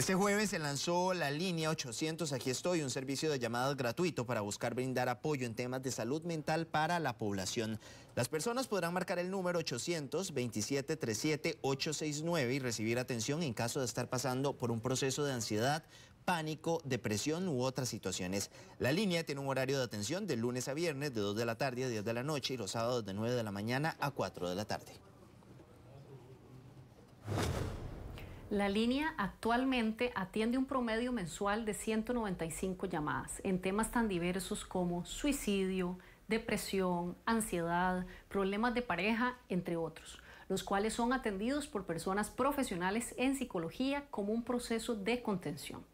Este jueves se lanzó la línea 800 Aquí estoy, un servicio de llamadas gratuito para buscar brindar apoyo en temas de salud mental para la población. Las personas podrán marcar el número 800-2737-869 y recibir atención en caso de estar pasando por un proceso de ansiedad, pánico, depresión u otras situaciones. La línea tiene un horario de atención de lunes a viernes de 2 de la tarde a 10 de la noche y los sábados de 9 de la mañana a 4 de la tarde. La línea actualmente atiende un promedio mensual de 195 llamadas en temas tan diversos como suicidio, depresión, ansiedad, problemas de pareja, entre otros, los cuales son atendidos por personas profesionales en psicología como un proceso de contención.